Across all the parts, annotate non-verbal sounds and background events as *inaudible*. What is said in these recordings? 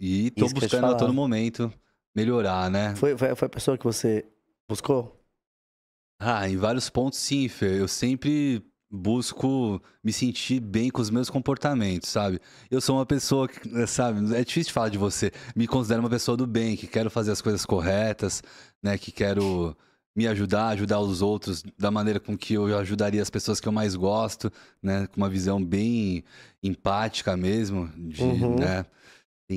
E tô Isso buscando a todo momento melhorar, né? Foi, foi, foi, a pessoa que você buscou? Ah, em vários pontos sim, Fê. Eu sempre busco me sentir bem com os meus comportamentos, sabe? Eu sou uma pessoa que, sabe, é difícil falar de você. Me considero uma pessoa do bem, que quero fazer as coisas corretas, né? Que quero me ajudar, ajudar os outros da maneira com que eu ajudaria as pessoas que eu mais gosto, né? Com uma visão bem empática mesmo, de, uhum. né?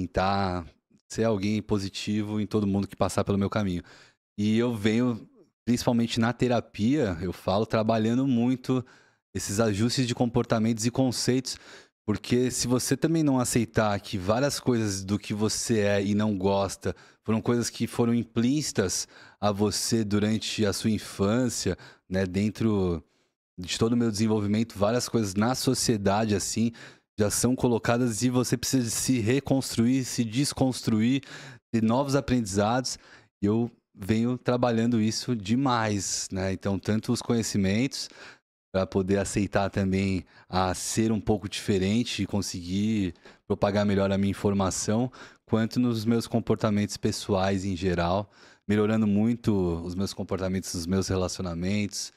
tentar tá, ser alguém positivo em todo mundo que passar pelo meu caminho. E eu venho, principalmente na terapia, eu falo, trabalhando muito esses ajustes de comportamentos e conceitos, porque se você também não aceitar que várias coisas do que você é e não gosta foram coisas que foram implícitas a você durante a sua infância, né, dentro de todo o meu desenvolvimento, várias coisas na sociedade assim, já são colocadas e você precisa se reconstruir, se desconstruir, ter novos aprendizados. E eu venho trabalhando isso demais, né? Então, tanto os conhecimentos para poder aceitar também a ser um pouco diferente e conseguir propagar melhor a minha informação, quanto nos meus comportamentos pessoais em geral, melhorando muito os meus comportamentos, os meus relacionamentos,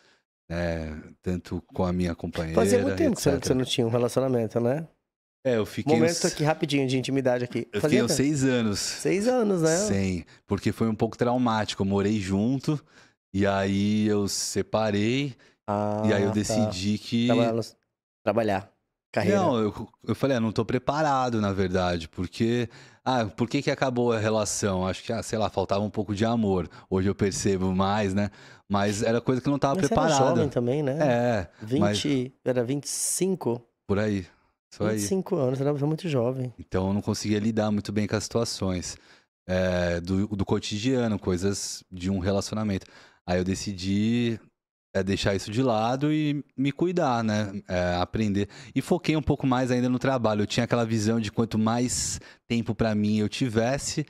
é, Tanto com a minha companheira. Fazia muito tempo que você não tinha um relacionamento, né? É, eu fiquei. Momento uns... aqui rapidinho de intimidade aqui. Eu Fazia fiquei uns seis anos. Seis anos, né? Sim, porque foi um pouco traumático. Eu morei junto e aí eu separei. Ah, e aí eu ah, tá. decidi tá. que. Trabalhar carreira? Não, eu, eu falei, eu ah, não estou preparado, na verdade, porque. Ah, por que, que acabou a relação? Acho que, ah, sei lá, faltava um pouco de amor. Hoje eu percebo mais, né? Mas era coisa que não estava preparada. Você era jovem também, né? É. 20, mas... era 25? Por aí. só 25 aí. anos, era muito jovem. Então eu não conseguia lidar muito bem com as situações é, do, do cotidiano, coisas de um relacionamento. Aí eu decidi é deixar isso de lado e me cuidar, né? É, aprender. E foquei um pouco mais ainda no trabalho. Eu tinha aquela visão de quanto mais tempo para mim eu tivesse,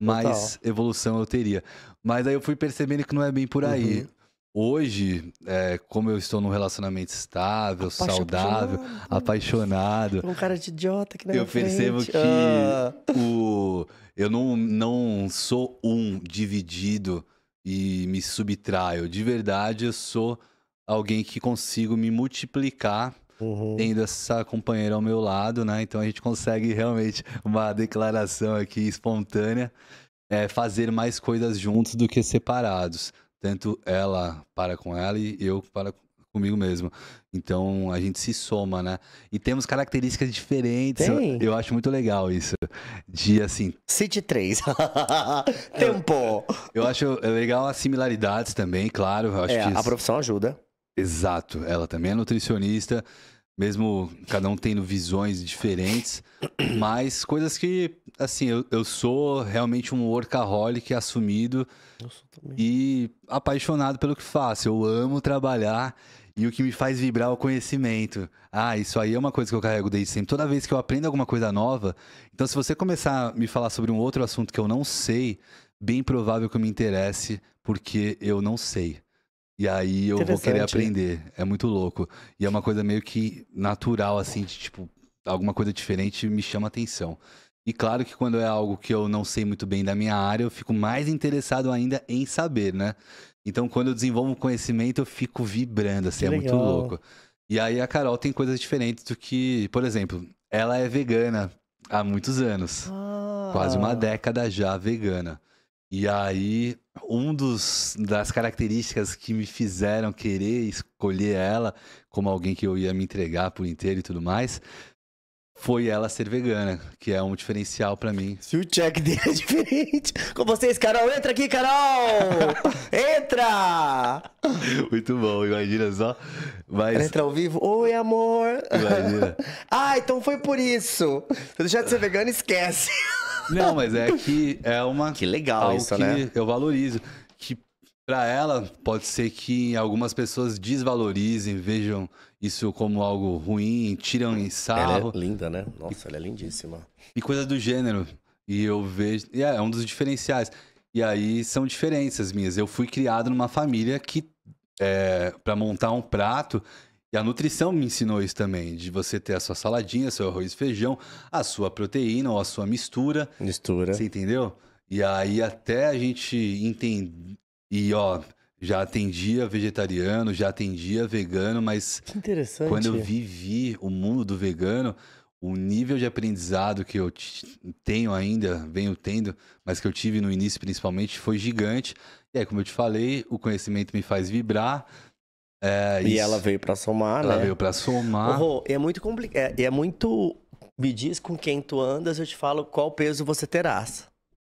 mais Total. evolução eu teria. Mas aí eu fui percebendo que não é bem por aí. Uhum. Hoje, é, como eu estou num relacionamento estável, saudável, apaixonado. apaixonado um cara de idiota que não Eu percebo frente. que ah. o, eu não, não sou um dividido e me subtraio. De verdade, eu sou alguém que consigo me multiplicar uhum. tendo essa companheira ao meu lado, né? Então a gente consegue realmente uma declaração aqui espontânea, é, fazer mais coisas juntos do que separados. Tanto ela para com ela e eu para comigo mesmo. Então a gente se soma, né? E temos características diferentes. Tem. Eu acho muito legal isso. De assim. City 3. *laughs* Tempo. Eu, eu, acho é legal as similaridades também, claro. Eu acho é, que a profissão ajuda. Exato. Ela também é nutricionista. Mesmo cada um tendo visões diferentes, mas coisas que, assim, eu, eu sou realmente um workaholic assumido e apaixonado pelo que faço. Eu amo trabalhar e o que me faz vibrar é o conhecimento. Ah, isso aí é uma coisa que eu carrego desde sempre. Toda vez que eu aprendo alguma coisa nova, então se você começar a me falar sobre um outro assunto que eu não sei, bem provável que eu me interesse, porque eu não sei. E aí eu vou querer aprender. É muito louco. E é uma coisa meio que natural, assim, de tipo, alguma coisa diferente me chama atenção. E claro que quando é algo que eu não sei muito bem da minha área, eu fico mais interessado ainda em saber, né? Então, quando eu desenvolvo conhecimento, eu fico vibrando, assim, é que é legal. muito louco. E aí a Carol tem coisas diferentes do que, por exemplo, ela é vegana há muitos anos. Ah. Quase uma década já vegana. E aí, um dos das características que me fizeram querer escolher ela como alguém que eu ia me entregar por inteiro e tudo mais, foi ela ser vegana, que é um diferencial para mim. Se o check dele é diferente. Com vocês, Carol, entra aqui, Carol! entra! Muito bom, imagina só. Mas... Ela entra ao vivo. Oi, amor! Imagina. *laughs* ah, então foi por isso. Se deixar de ser vegana, esquece. Não, mas é que é uma. Que legal isso, que né? Eu valorizo para ela, pode ser que algumas pessoas desvalorizem, vejam isso como algo ruim, tiram em sarro. Ela é linda, né? Nossa, ela é lindíssima. E coisa do gênero. E eu vejo. E é, é um dos diferenciais. E aí são diferenças minhas. Eu fui criado numa família que, é, para montar um prato, e a nutrição me ensinou isso também, de você ter a sua saladinha, seu arroz e feijão, a sua proteína ou a sua mistura. Mistura. Você entendeu? E aí até a gente entender, e, ó, já atendia vegetariano, já atendia vegano, mas. Que interessante. Quando eu vivi o mundo do vegano, o nível de aprendizado que eu tenho ainda, venho tendo, mas que eu tive no início principalmente, foi gigante. E aí, como eu te falei, o conhecimento me faz vibrar. É, e isso. ela veio para somar, ela né? Ela veio para somar. Oh, é muito complicado. É, é muito. Me diz com quem tu andas, eu te falo qual peso você terás.